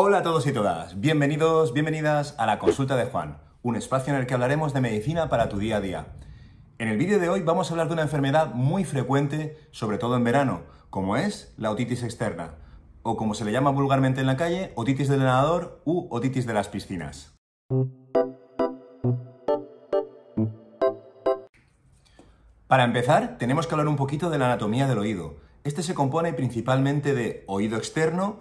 Hola a todos y todas, bienvenidos, bienvenidas a la consulta de Juan, un espacio en el que hablaremos de medicina para tu día a día. En el vídeo de hoy vamos a hablar de una enfermedad muy frecuente, sobre todo en verano, como es la otitis externa, o como se le llama vulgarmente en la calle, otitis del nadador u otitis de las piscinas. Para empezar, tenemos que hablar un poquito de la anatomía del oído. Este se compone principalmente de oído externo,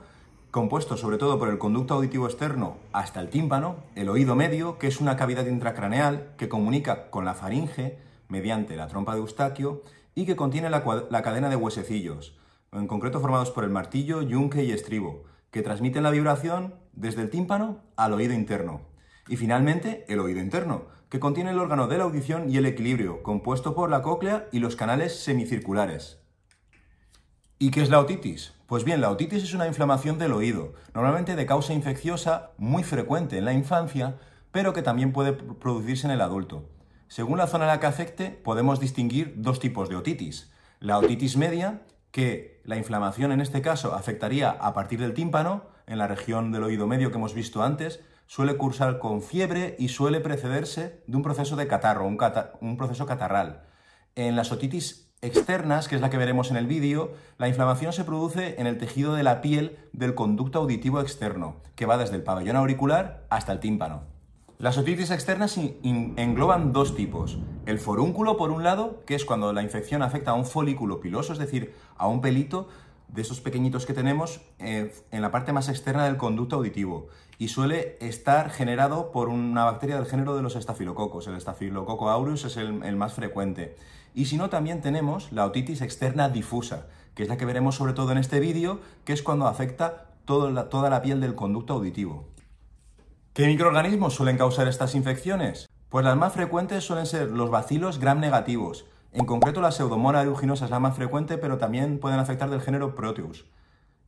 compuesto sobre todo por el conducto auditivo externo hasta el tímpano, el oído medio, que es una cavidad intracraneal que comunica con la faringe mediante la trompa de Eustaquio y que contiene la, cadena de huesecillos, en concreto formados por el martillo, yunque y estribo, que transmiten la vibración desde el tímpano al oído interno. Y finalmente, el oído interno, que contiene el órgano de la audición y el equilibrio, compuesto por la cóclea y los canales semicirculares. ¿Y qué es la otitis? Pues bien, la otitis es una inflamación del oído, normalmente de causa infecciosa muy frecuente en la infancia, pero que también puede producirse en el adulto. Según la zona en la que afecte, podemos distinguir dos tipos de otitis. La otitis media, que la inflamación en este caso afectaría a partir del tímpano, en la región del oído medio que hemos visto antes, suele cursar con fiebre y suele precederse de un proceso de catarro, un, un proceso catarral. En las otitis externas, que es la que veremos en el vídeo, la inflamación se produce en el tejido de la piel del conducto auditivo externo, que va desde el pabellón auricular hasta el tímpano. Las otitis externas engloban dos tipos. El forúnculo, por un lado, que es cuando la infección afecta a un folículo piloso, es decir, a un pelito de esos pequeñitos que tenemos eh, en la parte más externa del conducto auditivo y suele estar generado por una bacteria del género de los estafilococos. El estafilococo aureus es el más frecuente y si no, también tenemos la otitis externa difusa, que es la que veremos sobre todo en este vídeo, que es cuando afecta toda la piel del conducto auditivo. ¿Qué microorganismos suelen causar estas infecciones? Pues las más frecuentes suelen ser los bacilos gram negativos. En concreto, la pseudomona aeruginosa es la más frecuente, pero también pueden afectar del género Proteus.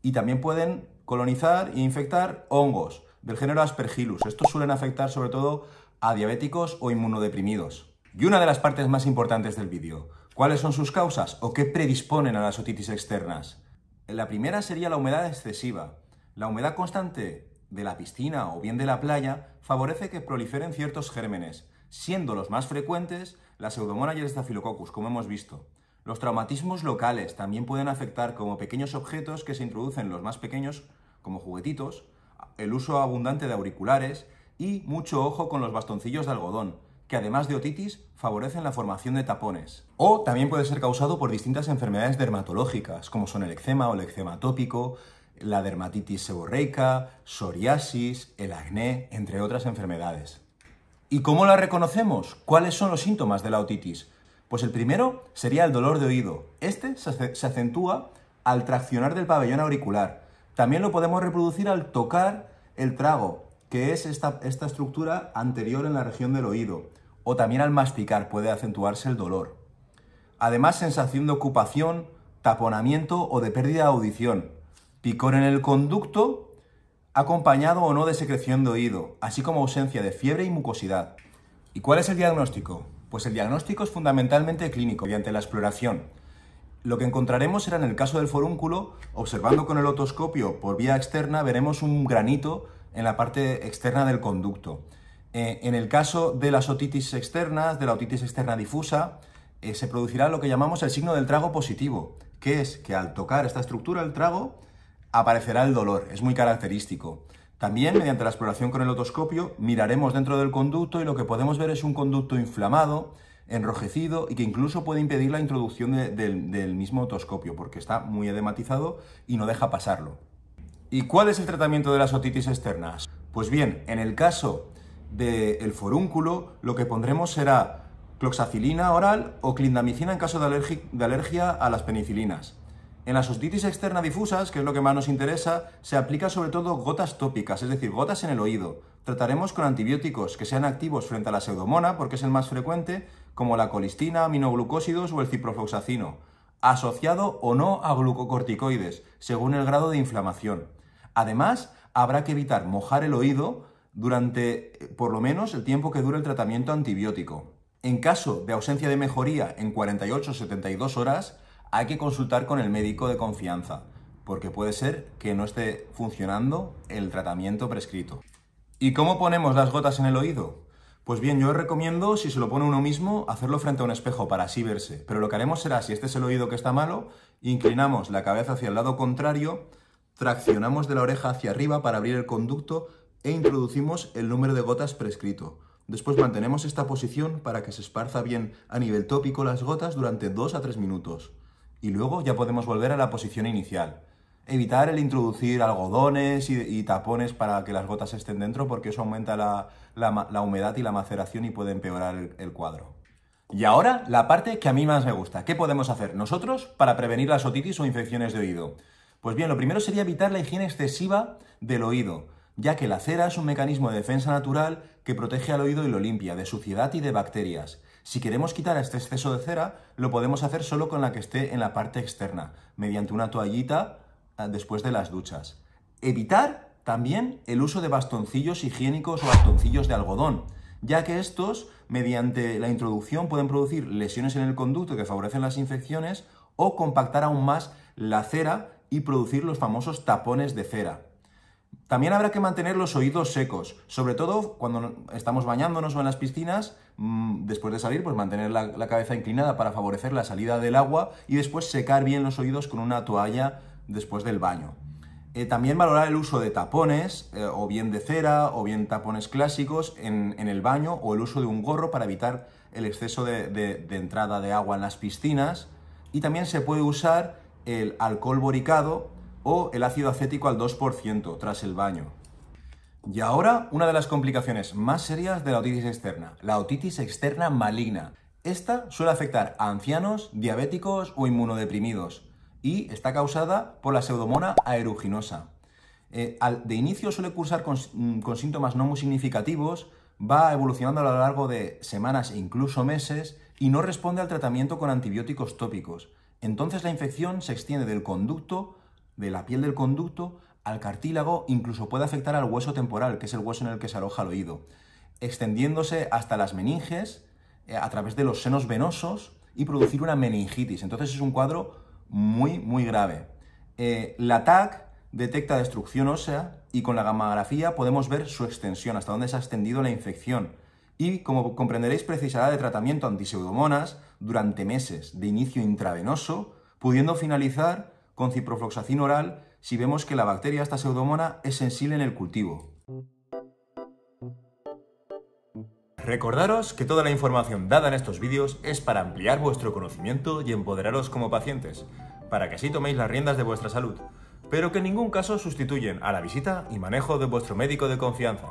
Y también pueden colonizar e infectar hongos del género Aspergillus. Estos suelen afectar sobre todo a diabéticos o inmunodeprimidos. Y una de las partes más importantes del vídeo, ¿cuáles son sus causas o qué predisponen a las otitis externas? La primera sería la humedad excesiva. La humedad constante de la piscina o bien de la playa favorece que proliferen ciertos gérmenes, siendo los más frecuentes la pseudomonas y el estafilococcus, como hemos visto. Los traumatismos locales también pueden afectar como pequeños objetos que se introducen los más pequeños, como juguetitos, el uso abundante de auriculares y mucho ojo con los bastoncillos de algodón, que además de otitis favorecen la formación de tapones. O también puede ser causado por distintas enfermedades dermatológicas, como son el eczema o el eczema atópico, la dermatitis seborreica, psoriasis, el acné, entre otras enfermedades. ¿Y cómo la reconocemos? ¿Cuáles son los síntomas de la otitis? Pues el primero sería el dolor de oído. Este se acentúa al traccionar del pabellón auricular. También lo podemos reproducir al tocar el trago, que es esta, esta estructura anterior en la región del oído o también al masticar puede acentuarse el dolor. Además, sensación de ocupación, taponamiento o de pérdida de audición, picor en el conducto, acompañado o no de secreción de oído, así como ausencia de fiebre y mucosidad. ¿Y cuál es el diagnóstico? Pues el diagnóstico es fundamentalmente clínico, mediante la exploración. Lo que encontraremos será en el caso del forúnculo, observando con el otoscopio por vía externa, veremos un granito en la parte externa del conducto. Eh, en el caso de las otitis externas, de la otitis externa difusa, eh, se producirá lo que llamamos el signo del trago positivo, que es que al tocar esta estructura del trago aparecerá el dolor, es muy característico. También mediante la exploración con el otoscopio miraremos dentro del conducto y lo que podemos ver es un conducto inflamado, enrojecido y que incluso puede impedir la introducción del mismo otoscopio porque está muy edematizado y no deja pasarlo. ¿Y cuál es el tratamiento de las otitis externas? Pues bien, en el caso del forúnculo, lo que pondremos será cloxacilina oral o clindamicina en caso de, alergia a las penicilinas. En las otitis externa difusas, que es lo que más nos interesa, se aplica sobre todo gotas tópicas, es decir, gotas en el oído. Trataremos con antibióticos que sean activos frente a la pseudomona, porque es el más frecuente, como la colistina, aminoglucósidos o el ciprofloxacino, asociado o no a glucocorticoides, según el grado de inflamación. Además, habrá que evitar mojar el oído durante por lo menos el tiempo que dure el tratamiento antibiótico. En caso de ausencia de mejoría en 48 o 72 horas, hay que consultar con el médico de confianza, porque puede ser que no esté funcionando el tratamiento prescrito. ¿Y cómo ponemos las gotas en el oído? Pues bien, yo recomiendo, si se lo pone uno mismo, hacerlo frente a un espejo para así verse. Pero lo que haremos será, si este es el oído que está malo, inclinamos la cabeza hacia el lado contrario, traccionamos de la oreja hacia arriba para abrir el conducto e introducimos el número de gotas prescrito. Después mantenemos esta posición para que se esparza bien a nivel tópico las gotas durante 2 a 3 minutos. Y luego ya podemos volver a la posición inicial. Evitar el introducir algodones y, tapones para que las gotas estén dentro porque eso aumenta la, humedad y la maceración y puede empeorar el, cuadro. Y ahora la parte que a mí más me gusta. ¿Qué podemos hacer nosotros para prevenir la otitis o infecciones de oído? Pues bien, lo primero sería evitar la higiene excesiva del oído ya que la cera es un mecanismo de defensa natural que protege al oído y lo limpia de suciedad y de bacterias. Si queremos quitar este exceso de cera, lo podemos hacer solo con la que esté en la parte externa, mediante una toallita ah, después de las duchas. Evitar también el uso de bastoncillos higiénicos o bastoncillos de algodón, ya que estos, mediante la introducción, pueden producir lesiones en el conducto que favorecen las infecciones o compactar aún más la cera y producir los famosos tapones de cera. También habrá que mantener los oídos secos, sobre todo cuando estamos bañándonos o en las piscinas, mm, después de salir, pues mantener la, cabeza inclinada para favorecer la salida del agua y después secar bien los oídos con una toalla después del baño. Eh, también valorar el uso de tapones, eh, o bien de cera, o bien tapones clásicos en, el baño, o el uso de un gorro para evitar el exceso de entrada de agua en las piscinas. Y también se puede usar el alcohol boricado o el ácido acético al 2% tras el baño. Y ahora, una de las complicaciones más serias de la otitis externa, la otitis externa maligna. Esta suele afectar a ancianos, diabéticos o inmunodeprimidos y está causada por la pseudomona aeruginosa. Eh, de inicio suele cursar mm, con síntomas no muy significativos, va evolucionando a lo largo de semanas e incluso meses y no responde al tratamiento con antibióticos tópicos. Entonces la infección se extiende del conducto de la piel del conducto al cartílago, incluso puede afectar al hueso temporal, que es el hueso en el que se aloja el oído, extendiéndose hasta las meninges, eh, a través de los senos venosos y producir una meningitis. Entonces es un cuadro muy, muy grave. Eh, la TAC detecta destrucción ósea y con la gammagrafía podemos ver su extensión, hasta dónde se ha extendido la infección. Y como comprenderéis, precisará de tratamiento antiseudomonas durante meses de inicio intravenoso, pudiendo finalizar con ciprofloxacino oral si vemos que la bacteria, esta pseudomona, es sensible en el cultivo. Recordaros que toda la información dada en estos vídeos es para ampliar vuestro conocimiento y empoderaros como pacientes, para que así toméis las riendas de vuestra salud, pero que en ningún caso sustituyen a la visita y manejo de vuestro médico de confianza.